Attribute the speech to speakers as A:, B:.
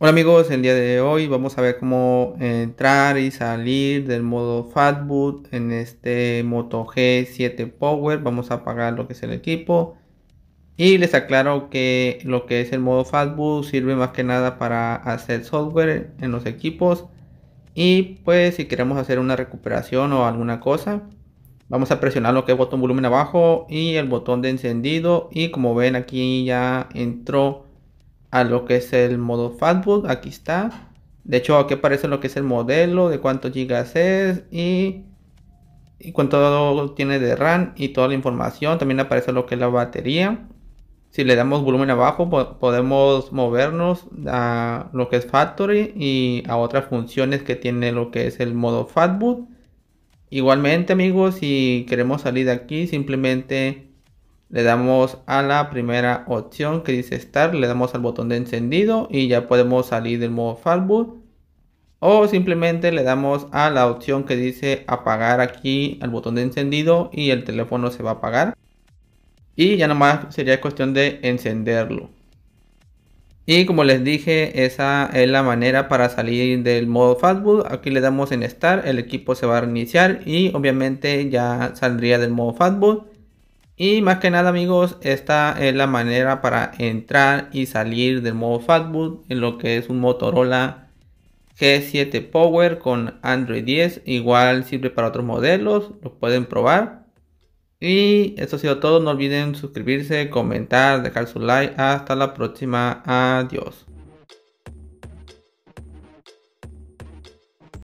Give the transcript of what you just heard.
A: Hola amigos, el día de hoy vamos a ver cómo eh, entrar y salir del modo Fatboot en este Moto G7 Power. Vamos a apagar lo que es el equipo. Y les aclaro que lo que es el modo Fatboot sirve más que nada para hacer software en los equipos. Y pues si queremos hacer una recuperación o alguna cosa, vamos a presionar lo que es botón volumen abajo y el botón de encendido. Y como ven aquí ya entró a lo que es el modo FATBOOT, Aquí está. De hecho, aquí aparece lo que es el modelo, de cuántos gigas es y, y cuánto tiene de RAM y toda la información. También aparece lo que es la batería. Si le damos volumen abajo, podemos movernos a lo que es Factory y a otras funciones que tiene lo que es el modo Fatboot. Igualmente, amigos, si queremos salir de aquí, simplemente le damos a la primera opción que dice Start, le damos al botón de encendido y ya podemos salir del modo Fastboot. O simplemente le damos a la opción que dice apagar aquí al botón de encendido y el teléfono se va a apagar. Y ya nomás sería cuestión de encenderlo. Y como les dije, esa es la manera para salir del modo Fastboot. Aquí le damos en Start, el equipo se va a reiniciar y obviamente ya saldría del modo Fastboot. Y más que nada amigos, esta es la manera para entrar y salir del modo Fatboot en lo que es un Motorola G7 Power con Android 10. Igual sirve para otros modelos, lo pueden probar. Y eso ha sido todo, no olviden suscribirse, comentar, dejar su like. Hasta la próxima, adiós.